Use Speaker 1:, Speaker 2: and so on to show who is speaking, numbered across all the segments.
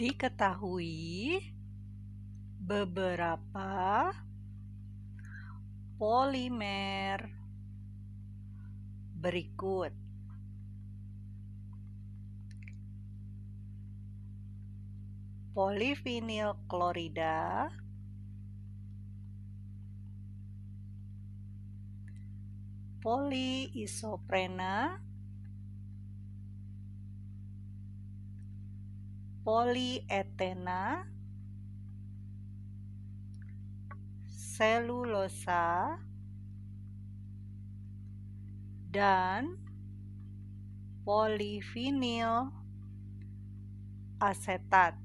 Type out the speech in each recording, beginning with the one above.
Speaker 1: diketahui beberapa polimer berikut. Polivinil klorida, poliisoprena, polietena, selulosa, dan polivinil asetat.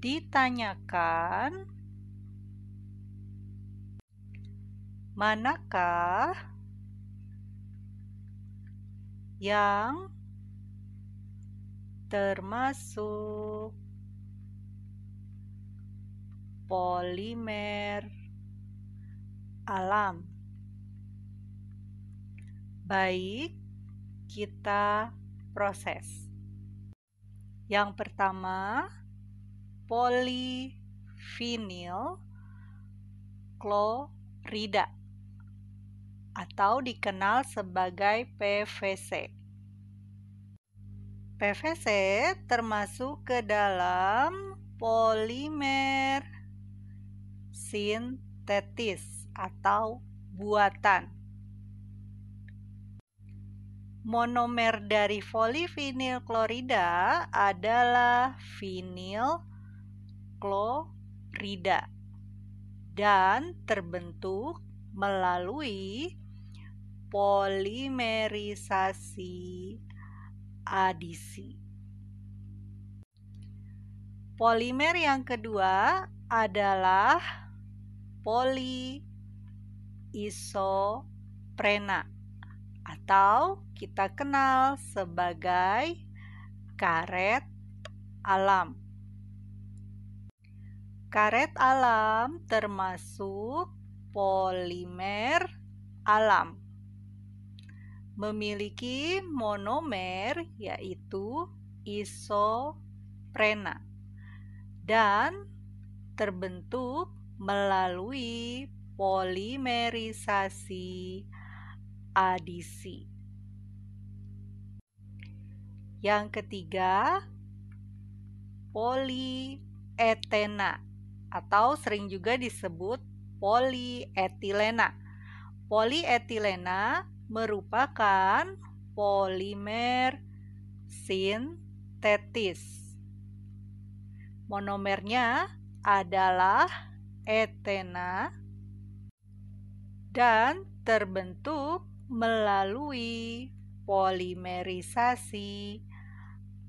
Speaker 1: Ditanyakan manakah yang termasuk polimer alam. Baik, kita proses. Yang pertama, polivinil klorida atau dikenal sebagai PVC. PVC termasuk ke dalam polimer sintetis atau buatan. Monomer dari polivinil klorida adalah vinil klorida dan terbentuk melalui polimerisasi adisi. Polimer yang kedua adalah poliisoprena atau kita kenal sebagai karet alam. Karet alam termasuk polimer alam memiliki monomer yaitu isoprena dan terbentuk melalui polimerisasi adisi. Yang ketiga, polietena atau sering juga disebut polietilena. Polietilena merupakan polimer sintetis. Monomernya adalah etena dan terbentuk melalui polimerisasi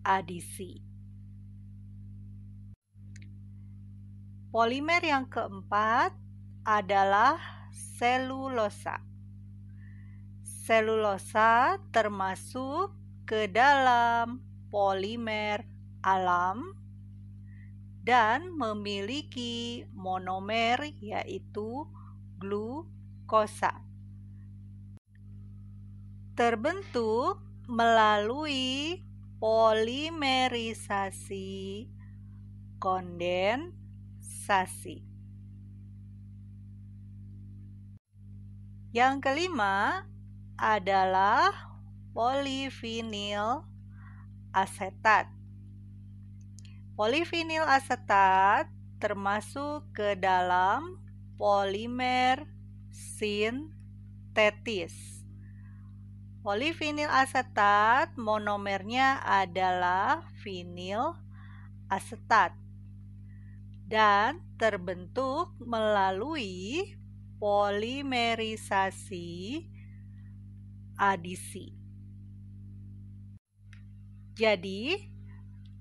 Speaker 1: adisi. Polimer yang keempat adalah selulosa. Selulosa termasuk ke dalam polimer alam dan memiliki monomer yaitu glukosa. Terbentuk melalui polimerisasi kondensasi. Yang kelima, adalah polivinil asetat. Polivinil asetat termasuk ke dalam polimer sintetis. Polivinil asetat monomernya adalah vinil asetat dan terbentuk melalui polimerisasi adisi. Jadi,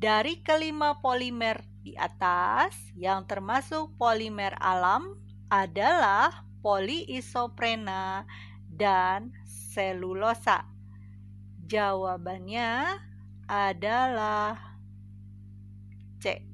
Speaker 1: dari kelima polimer di atas yang termasuk polimer alam adalah poliisoprena dan selulosa. Jawabannya adalah C.